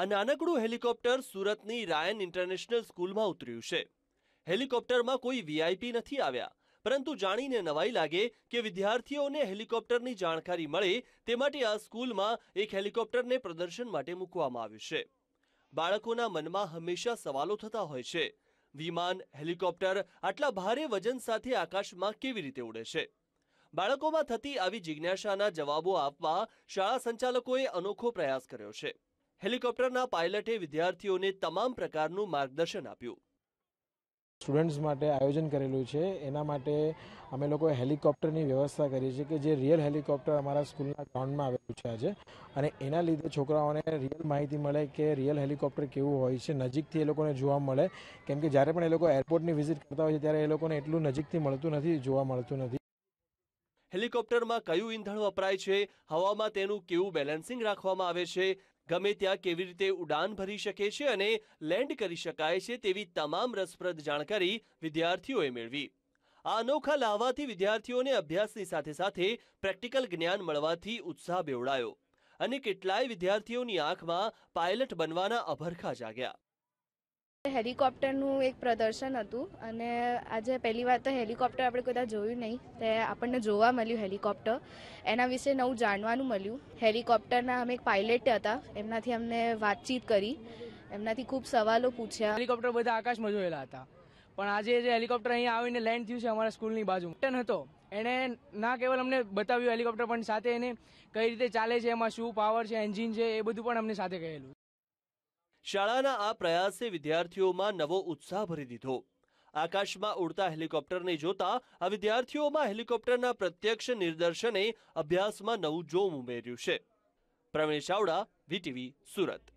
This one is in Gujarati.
આ નાનકડું હેલિકોપ્ટર સુરતની રાયન ઇન્ટરનેશનલ સ્કૂલમાં ઉતર્યું છે હેલિકોપ્ટરમાં કોઈ વીઆઈપી નથી આવ્યા પરંતુ જાણીને નવાઈ લાગે કે વિદ્યાર્થીઓને હેલિકોપ્ટરની જાણકારી મળે તે માટે આ સ્કૂલમાં એક હેલિકોપ્ટરને પ્રદર્શન માટે મૂકવામાં આવ્યું છે બાળકોના મનમાં હંમેશા સવાલો થતા હોય છે વિમાન હેલિકોપ્ટર આટલા ભારે વજન સાથે આકાશમાં કેવી રીતે ઉડે છે બાળકોમાં થતી આવી જિજ્ઞાસાના જવાબો આપવા શાળા સંચાલકોએ અનોખો પ્રયાસ કર્યો છે હેલિકોપ્ટરના પાયલટે વિદ્યાર્થીઓને તમામ પ્રકારનું માર્ગદર્શન આપ્યું સ્ટુડન્ટ્સ માટે આયોજન કરેલું છે એના માટે અમે લોકો હેલિકોપ્ટરની વ્યવસ્થા કરી છે કે જે રિયલ હેલિકોપ્ટર અમારા સ્કૂલના ગ્રાઉન્ડમાં આવેલું છે આજે અને એના લીધે છોકરાઓને રિયલ માહિતી મળે કે રિયલ હેલિકોપ્ટર કેવું હોય છે નજીકથી એ લોકોને જોવા મળે કેમ કે જ્યારે પણ એ લોકો એરપોર્ટની વિઝિટ કરતા હોય છે ત્યારે એ લોકોને એટલું નજીકથી મળતું નથી જોવા મળતું નથી હેલિકોપ્ટરમાં કયું ઈંધણ વપરાય છે હવામાં તેનું કેવું બેલેન્સિંગ રાખવામાં આવે છે ગમે ત્યાં કેવી રીતે ઉડાન ભરી શકે છે અને લેન્ડ કરી શકાય છે તેવી તમામ રસપ્રદ જાણકારી વિદ્યાર્થીઓએ મેળવી આ અનોખા લાવવાથી વિદ્યાર્થીઓને અભ્યાસની સાથે સાથે પ્રેક્ટિકલ જ્ઞાન મળવાથી ઉત્સાહ બેવડાયો અને કેટલાય વિદ્યાર્થીઓની આંખમાં પાયલટ બનવાના અભરખા જાગ્યા હેલિકોપ્ટરનું એક પ્રદર્શન હતું અને આજે પહેલી વાર તો હેલિકોપ્ટર આપણે કદાચ જોયું નહીં તે આપણને જોવા મળ્યું હેલિકોપ્ટર એના વિશે નવું જાણવાનું મળ્યું હેલિકોપ્ટરના અમે એક પાયલટ હતા એમનાથી અમને વાતચીત કરી એમનાથી ખૂબ સવાલો પૂછ્યા હેલિકોપ્ટર બધા આકાશમાં જોયેલા હતા પણ આજે જે હેલિકોપ્ટર અહીંયા આવીને લેન્ડ થયું છે અમારા સ્કૂલની બાજુ ટન હતો એણે ના કેવલ અમને બતાવ્યું હેલિકોપ્ટર પણ સાથે એને કઈ રીતે ચાલે છે એમાં શું પાવર છે એન્જિન છે એ બધું પણ અમને સાથે કહેલું શાળાના આ પ્રયાસે વિદ્યાર્થીઓમાં નવો ઉત્સાહ ભરી દીધો આકાશમાં ઉડતા હેલિકોપ્ટરને જોતા આ વિદ્યાર્થીઓમાં હેલિકોપ્ટરના પ્રત્યક્ષ નિદર્શને અભ્યાસમાં નવું જોમ ઉમેર્યું છે પ્રવીણ ચાવડા વીટીવી સુરત